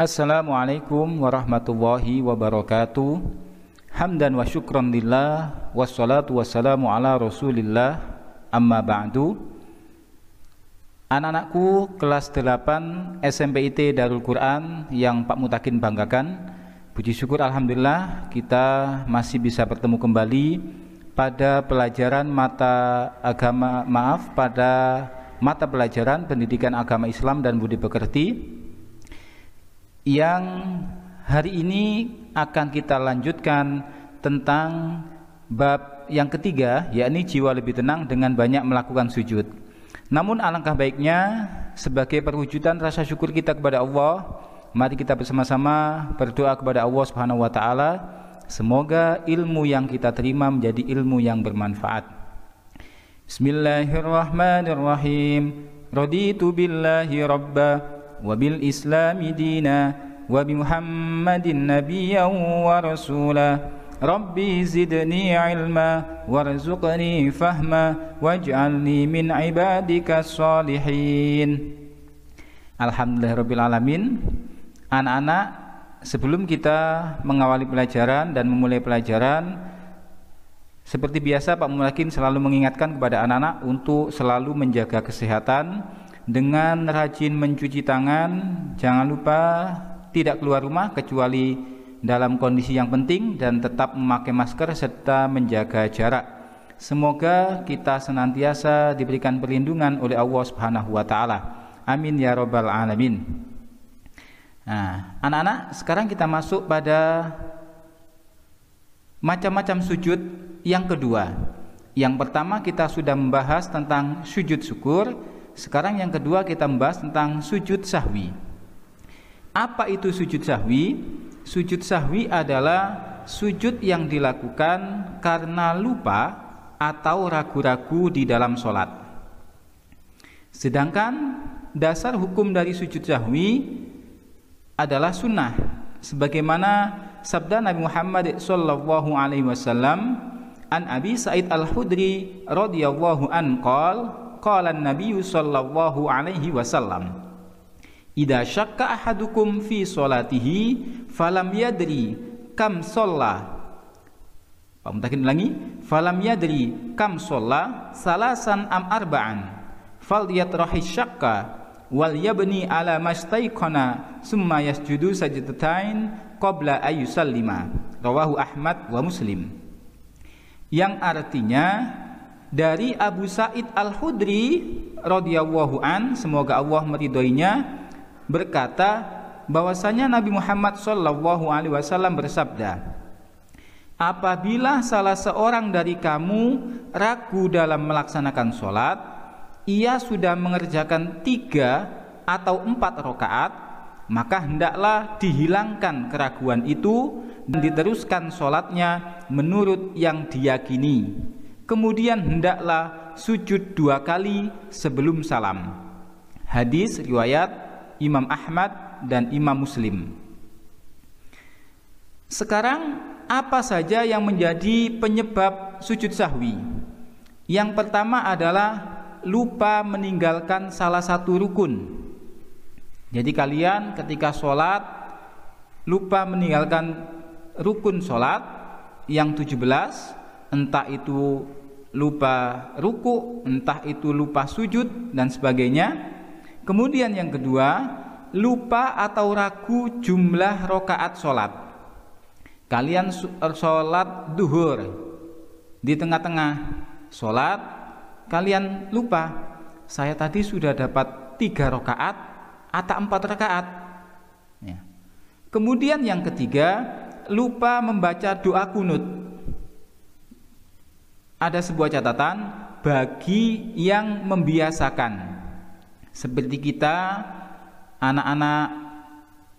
Assalamualaikum warahmatullahi wabarakatuh Hamdan wa syukran lillah Wassalatu wassalamu ala rasulillah Amma ba'du Anak-anakku kelas 8 SMPIT Darul Quran yang Pak Mutakin banggakan Puji syukur Alhamdulillah kita masih bisa bertemu kembali pada pelajaran mata agama maaf pada mata pelajaran pendidikan agama Islam dan budi pekerti yang hari ini akan kita lanjutkan tentang bab yang ketiga yakni jiwa lebih tenang dengan banyak melakukan sujud. Namun alangkah baiknya sebagai perwujudan rasa syukur kita kepada Allah, mari kita bersama-sama berdoa kepada Allah Subhanahu wa taala semoga ilmu yang kita terima menjadi ilmu yang bermanfaat. Bismillahirrahmanirrahim. Raditu billahi rabbah وبالإسلام دينا وبمحمد نبيا ورسولا ربي زدني علما وارزقني فهما واجعلني من عبادك الصالحين Alhamdulillahirrabbilalamin Anak-anak sebelum kita mengawali pelajaran dan memulai pelajaran Seperti biasa Pak Mulakin selalu mengingatkan kepada anak-anak untuk selalu menjaga kesehatan dengan rajin mencuci tangan, jangan lupa tidak keluar rumah kecuali dalam kondisi yang penting dan tetap memakai masker serta menjaga jarak. Semoga kita senantiasa diberikan perlindungan oleh Allah Subhanahu wa taala. Amin ya rabbal alamin. Nah, anak-anak, sekarang kita masuk pada macam-macam sujud yang kedua. Yang pertama kita sudah membahas tentang sujud syukur, sekarang yang kedua kita membahas tentang sujud sahwi. Apa itu sujud sahwi? Sujud sahwi adalah sujud yang dilakukan karena lupa atau ragu-ragu di dalam sholat. Sedangkan dasar hukum dari sujud sahwi adalah sunnah, sebagaimana sabda Nabi Muhammad SAW, an Abi Sa'id Al Hudri radhiyallahu an qala Nabi nabiy sallallahu alaihi wasallam Ida syakka ahadukum fi solatihi falam yadri kam sholla Pak Mutakin lagi falam yadri kam sholla salasan am arba'an fal yatrahi syakka wal yabni ala mastaiqana summa yasjudu sajdatain qabla ayusallima rawahu Ahmad wa Muslim yang artinya dari Abu Said Al-Hudri radhiyallahu an semoga Allah meridhoinya berkata bahwasanya Nabi Muhammad shallallahu alaihi wasallam bersabda Apabila salah seorang dari kamu ragu dalam melaksanakan sholat, ia sudah mengerjakan tiga atau empat rokaat, maka hendaklah dihilangkan keraguan itu dan diteruskan sholatnya menurut yang diyakini. Kemudian hendaklah sujud dua kali sebelum salam. Hadis riwayat Imam Ahmad dan Imam Muslim. Sekarang apa saja yang menjadi penyebab sujud sahwi? Yang pertama adalah lupa meninggalkan salah satu rukun. Jadi kalian ketika sholat lupa meninggalkan rukun sholat yang 17 entah itu lupa ruku, entah itu lupa sujud dan sebagainya. Kemudian yang kedua, lupa atau ragu jumlah rokaat sholat. Kalian eh, sholat duhur di tengah-tengah sholat, kalian lupa. Saya tadi sudah dapat tiga rokaat atau empat rokaat. Ya. Kemudian yang ketiga, lupa membaca doa kunut ada sebuah catatan bagi yang membiasakan seperti kita anak-anak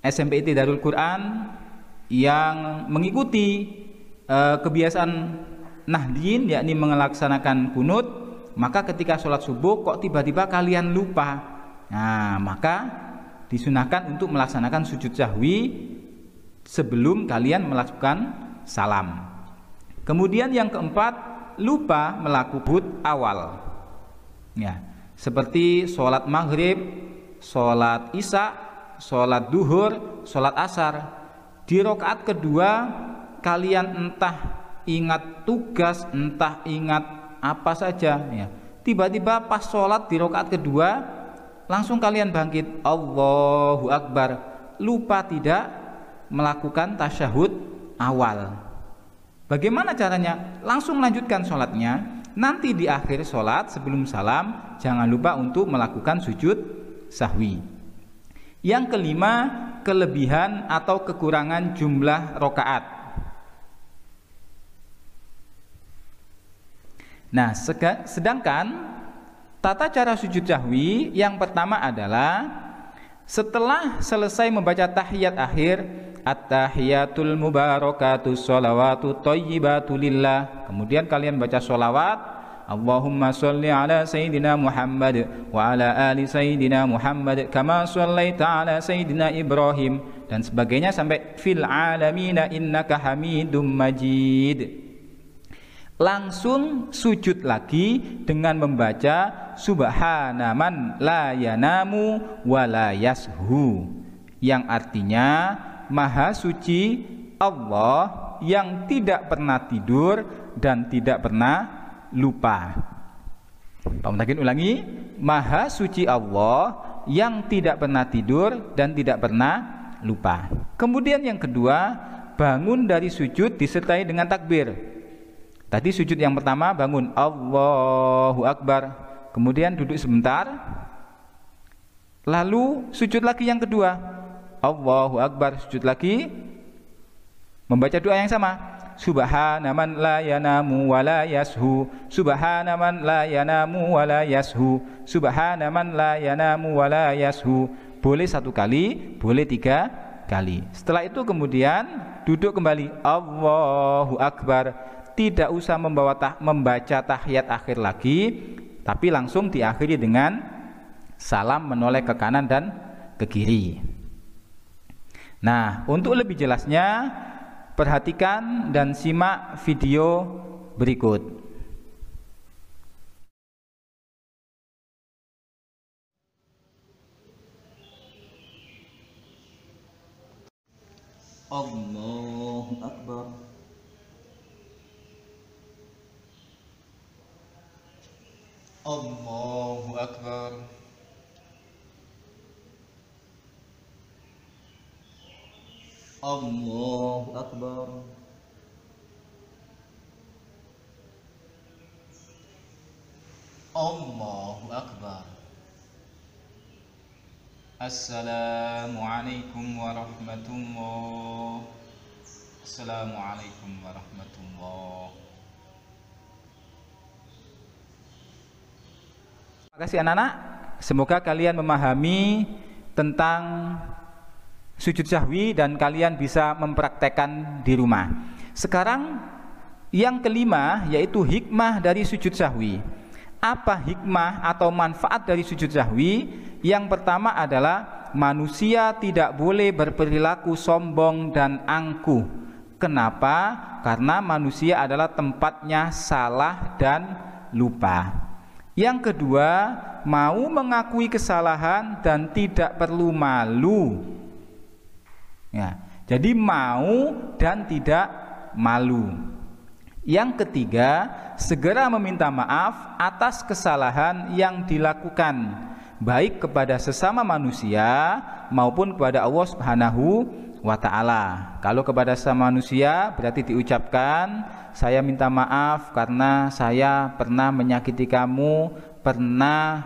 SMP SMPT Darul Quran yang mengikuti eh, kebiasaan nahdin yakni melaksanakan kunut maka ketika sholat subuh kok tiba-tiba kalian lupa nah maka disunahkan untuk melaksanakan sujud sahwi sebelum kalian melakukan salam kemudian yang keempat lupa melakukan awal ya seperti sholat maghrib sholat isya sholat duhur sholat asar di rokaat kedua kalian entah ingat tugas entah ingat apa saja ya tiba-tiba pas sholat di rokaat kedua langsung kalian bangkit Allahu Akbar lupa tidak melakukan tasyahud awal Bagaimana caranya? Langsung lanjutkan sholatnya. Nanti di akhir sholat sebelum salam, jangan lupa untuk melakukan sujud sahwi. Yang kelima, kelebihan atau kekurangan jumlah rokaat. Nah, sedangkan tata cara sujud sahwi yang pertama adalah setelah selesai membaca tahiyat akhir, At-tahiyatul mubarakatuh sholawatu tayyibatu lillah. Kemudian kalian baca solawat. Allahumma salli ala Sayyidina Muhammad wa ala ali Sayyidina Muhammad kama sallaita ala Sayyidina Ibrahim dan sebagainya sampai fil alamina innaka hamidum majid langsung sujud lagi dengan membaca subhanaman la yanamu wa la yashu yang artinya Maha Suci Allah yang tidak pernah tidur dan tidak pernah lupa. Pak Mutakin ulangi, Maha Suci Allah yang tidak pernah tidur dan tidak pernah lupa. Kemudian yang kedua, bangun dari sujud disertai dengan takbir. Tadi sujud yang pertama bangun Allahu Akbar. Kemudian duduk sebentar. Lalu sujud lagi yang kedua. Allahu Akbar sujud lagi membaca doa yang sama Subhana man la yanamu wa la yashu Subhana man la yanamu wa la yashu Subhana man la yanamu wa la yashu Boleh satu kali, boleh tiga kali Setelah itu kemudian duduk kembali Allahu Akbar Tidak usah membawa tah, membaca tahiyat akhir lagi Tapi langsung diakhiri dengan Salam menoleh ke kanan dan ke kiri Nah, untuk lebih jelasnya perhatikan dan simak video berikut. Allahu Akbar. Allahu Akbar. Allahu Akbar. Allahu Akbar. Assalamualaikum warahmatullahi Assalamualaikum warahmatullahi Terima kasih anak-anak. Semoga kalian memahami tentang sujud syahwi dan kalian bisa mempraktekkan di rumah. Sekarang yang kelima yaitu hikmah dari sujud syahwi. Apa hikmah atau manfaat dari sujud syahwi? Yang pertama adalah manusia tidak boleh berperilaku sombong dan angkuh. Kenapa? Karena manusia adalah tempatnya salah dan lupa. Yang kedua, mau mengakui kesalahan dan tidak perlu malu Ya, jadi mau dan tidak malu. Yang ketiga, segera meminta maaf atas kesalahan yang dilakukan baik kepada sesama manusia maupun kepada Allah Subhanahu wa taala. Kalau kepada sesama manusia berarti diucapkan saya minta maaf karena saya pernah menyakiti kamu, pernah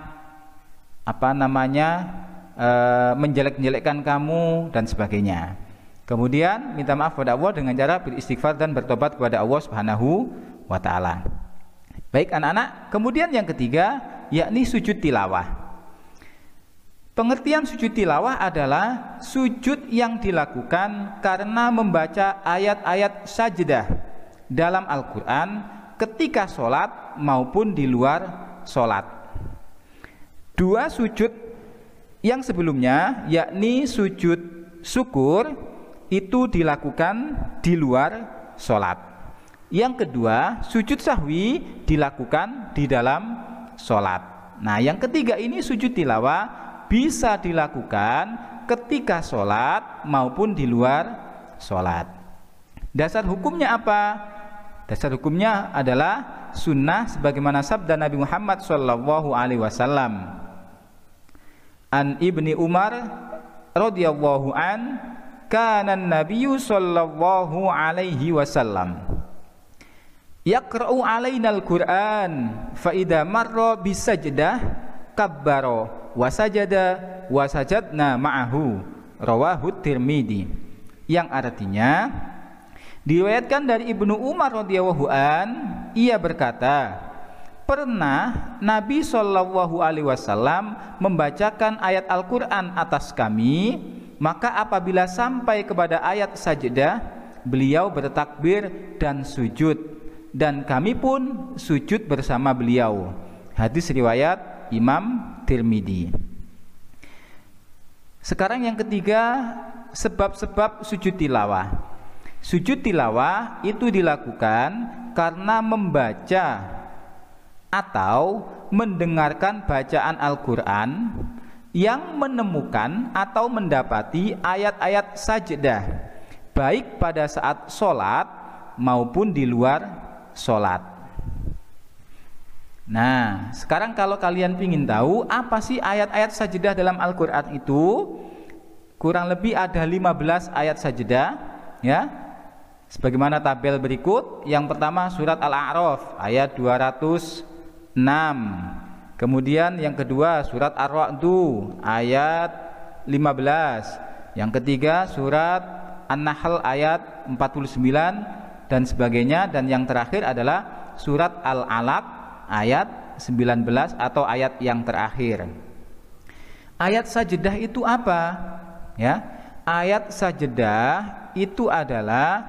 apa namanya? Eh, menjelek-jelekkan kamu dan sebagainya. Kemudian minta maaf kepada Allah dengan cara beristighfar dan bertobat kepada Allah Subhanahu wa taala. Baik anak-anak, kemudian yang ketiga yakni sujud tilawah. Pengertian sujud tilawah adalah sujud yang dilakukan karena membaca ayat-ayat sajadah dalam Al-Quran ketika sholat maupun di luar sholat. Dua sujud yang sebelumnya yakni sujud syukur itu dilakukan di luar sholat yang kedua sujud sahwi dilakukan di dalam sholat nah yang ketiga ini sujud tilawah bisa dilakukan ketika sholat maupun di luar sholat dasar hukumnya apa? dasar hukumnya adalah sunnah sebagaimana sabda Nabi Muhammad SAW an Ibni Umar radhiyallahu an kana nabiyyu sallallahu alaihi wasallam yaqra'u alaina al-Qur'an fa idza marra sajdah kabbara wa sajada wa sajadna ma'ahu rawahu Tirmidzi yang artinya diriwayatkan dari Ibnu Umar radhiyallahu an ia berkata pernah Nabi Shallallahu Alaihi Wasallam membacakan ayat Al-Quran atas kami, maka apabila sampai kepada ayat sajadah, beliau bertakbir dan sujud, dan kami pun sujud bersama beliau. Hadis riwayat Imam Tirmidzi. Sekarang yang ketiga, sebab-sebab sujud tilawah. Sujud tilawah itu dilakukan karena membaca atau mendengarkan bacaan Al-Quran yang menemukan atau mendapati ayat-ayat sajdah baik pada saat sholat maupun di luar sholat Nah, sekarang kalau kalian ingin tahu apa sih ayat-ayat sajdah dalam Al-Quran itu kurang lebih ada 15 ayat sajdah ya sebagaimana tabel berikut yang pertama surat Al-A'raf ayat 200 6 kemudian yang kedua surat ar-ra'du ayat 15 yang ketiga surat an-nahl ayat 49 dan sebagainya dan yang terakhir adalah surat al-alaq ayat 19 atau ayat yang terakhir ayat sajedah itu apa ya ayat sajedah itu adalah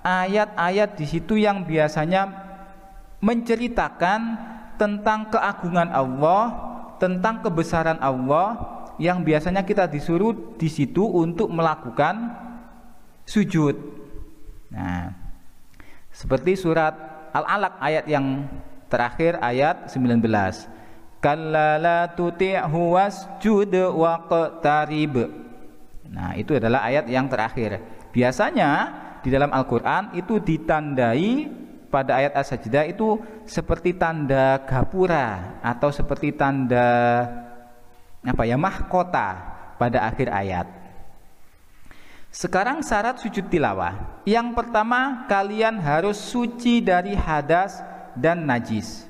ayat-ayat di situ yang biasanya menceritakan tentang keagungan Allah, tentang kebesaran Allah yang biasanya kita disuruh di situ untuk melakukan sujud. Nah, seperti surat Al-Alaq ayat yang terakhir ayat 19. Kalla tuti'hu wasjud waqtarib. Nah, itu adalah ayat yang terakhir. Biasanya di dalam Al-Qur'an itu ditandai pada ayat as itu seperti tanda gapura atau seperti tanda apa ya mahkota pada akhir ayat. Sekarang syarat sujud tilawah. Yang pertama, kalian harus suci dari hadas dan najis.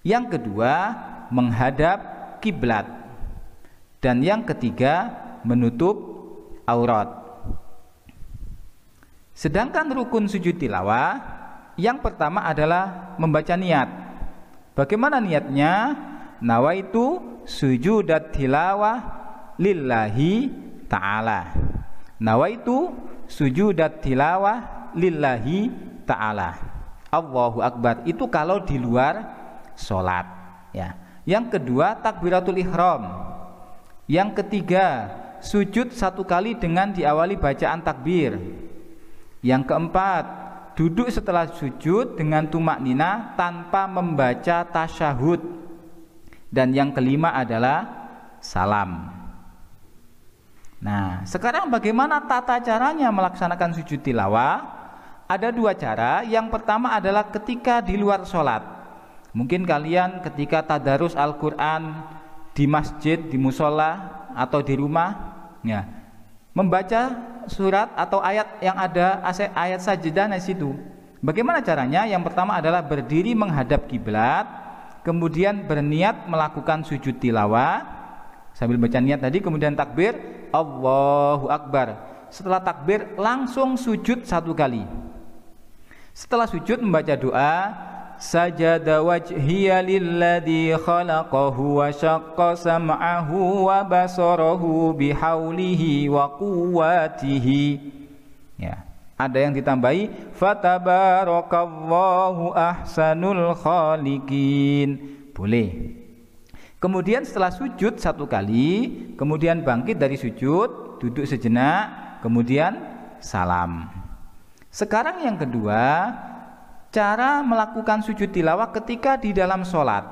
Yang kedua, menghadap kiblat. Dan yang ketiga, menutup aurat. Sedangkan rukun sujud tilawah yang pertama adalah membaca niat. Bagaimana niatnya? Nawaitu sujudat tilawah lillahi ta'ala. Nawaitu sujudat tilawah lillahi ta'ala. Allahu akbar. Itu kalau di luar salat, ya. Yang kedua takbiratul ihram. Yang ketiga sujud satu kali dengan diawali bacaan takbir. Yang keempat duduk setelah sujud dengan tumak nina tanpa membaca tasyahud dan yang kelima adalah salam nah sekarang bagaimana tata caranya melaksanakan sujud tilawah ada dua cara yang pertama adalah ketika di luar sholat mungkin kalian ketika tadarus Al-Quran di masjid, di musola atau di rumah ya, membaca surat atau ayat yang ada ayat sajadah di situ. Bagaimana caranya? Yang pertama adalah berdiri menghadap kiblat, kemudian berniat melakukan sujud tilawah sambil baca niat tadi, kemudian takbir Allahu Akbar. Setelah takbir langsung sujud satu kali. Setelah sujud membaca doa سجد وجهي للذي خلقه وشق سمعه وبصره بحوله وقواته ya ada yang ditambahi fatabarakallahu ahsanul khaliqin boleh kemudian setelah sujud satu kali kemudian bangkit dari sujud duduk sejenak kemudian salam sekarang yang kedua cara melakukan sujud tilawah ketika di dalam sholat.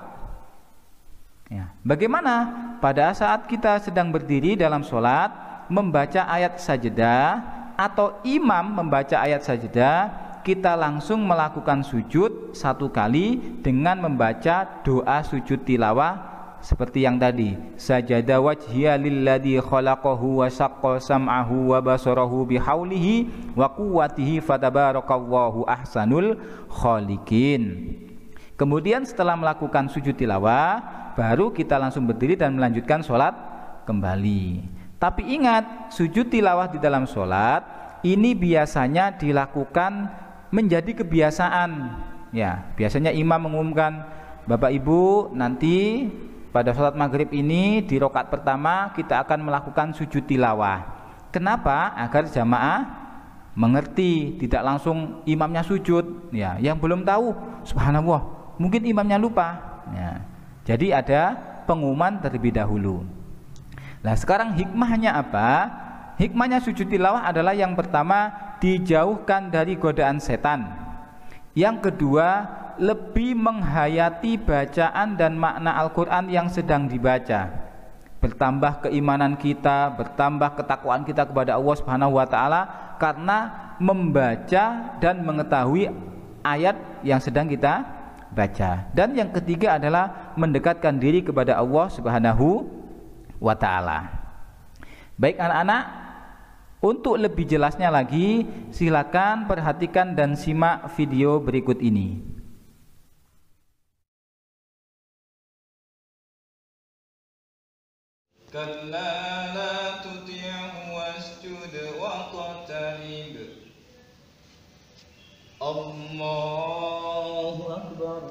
Ya. Bagaimana pada saat kita sedang berdiri dalam sholat membaca ayat sajadah atau imam membaca ayat sajadah kita langsung melakukan sujud satu kali dengan membaca doa sujud tilawah seperti yang tadi sajada wajhiya lilladhi khalaqahu wa saqqa sam'ahu wa basarahu bihaulihi wa quwwatihi fatabarakallahu ahsanul khaliqin kemudian setelah melakukan sujud tilawah baru kita langsung berdiri dan melanjutkan sholat kembali tapi ingat sujud tilawah di dalam sholat ini biasanya dilakukan menjadi kebiasaan ya biasanya imam mengumumkan Bapak Ibu nanti pada sholat maghrib ini di rokat pertama kita akan melakukan sujud tilawah. Kenapa? Agar jamaah mengerti, tidak langsung imamnya sujud. Ya, yang belum tahu, subhanallah, mungkin imamnya lupa. Ya. Jadi ada pengumuman terlebih dahulu. Nah sekarang hikmahnya apa? Hikmahnya sujud tilawah adalah yang pertama dijauhkan dari godaan setan. Yang kedua lebih menghayati bacaan dan makna Al-Quran yang sedang dibaca bertambah keimanan kita, bertambah ketakwaan kita kepada Allah Subhanahu wa taala karena membaca dan mengetahui ayat yang sedang kita baca. Dan yang ketiga adalah mendekatkan diri kepada Allah Subhanahu wa taala. Baik anak-anak, untuk lebih jelasnya lagi silakan perhatikan dan simak video berikut ini. كلا لا تطعه واسجد واقترب الله أكبر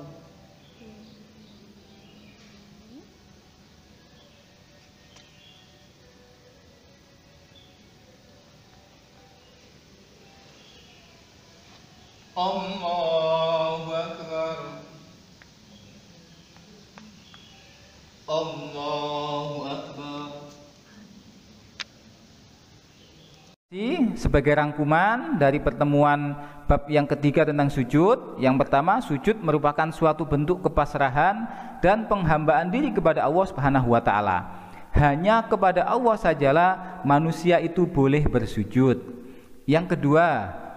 الله أكبر الله أكبر Sebagai rangkuman dari pertemuan bab yang ketiga tentang sujud, yang pertama sujud merupakan suatu bentuk kepasrahan dan penghambaan diri kepada Allah Subhanahu wa Hanya kepada Allah sajalah manusia itu boleh bersujud. Yang kedua,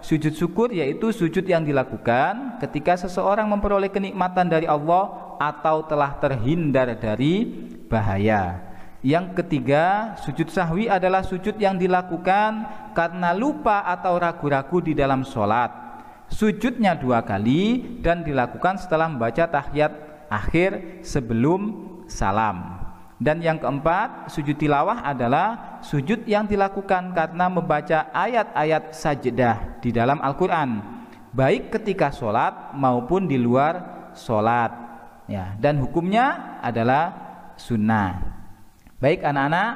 sujud syukur yaitu sujud yang dilakukan ketika seseorang memperoleh kenikmatan dari Allah atau telah terhindar dari bahaya. Yang ketiga, sujud sahwi adalah sujud yang dilakukan karena lupa atau ragu-ragu di dalam sholat. Sujudnya dua kali dan dilakukan setelah membaca tahiyat akhir sebelum salam. Dan yang keempat, sujud tilawah adalah sujud yang dilakukan karena membaca ayat-ayat sajdah di dalam Al-Quran, baik ketika sholat maupun di luar sholat. Ya, dan hukumnya adalah sunnah. Baik anak-anak,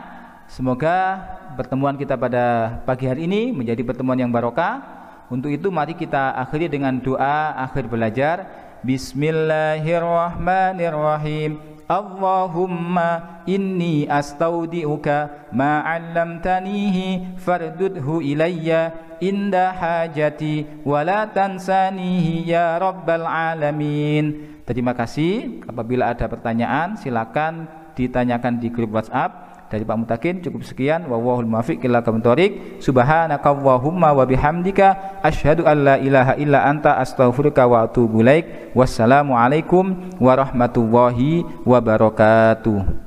semoga pertemuan kita pada pagi hari ini menjadi pertemuan yang barokah. Untuk itu mari kita akhiri dengan doa akhir belajar. Bismillahirrahmanirrahim. Allahumma inni astaudi'uka ma'allamtanihi fardudhu ilayya inda hajati wa la tansanihi ya rabbal alamin. Terima kasih. Apabila ada pertanyaan silakan ditanyakan di grup WhatsApp dari Pak Mutakin cukup sekian wallahul muwaffiq ila kamtorik subhanakallahumma wa bihamdika asyhadu an la ilaha illa anta astaghfiruka wa atubu ilaik wassalamu alaikum warahmatullahi wabarakatuh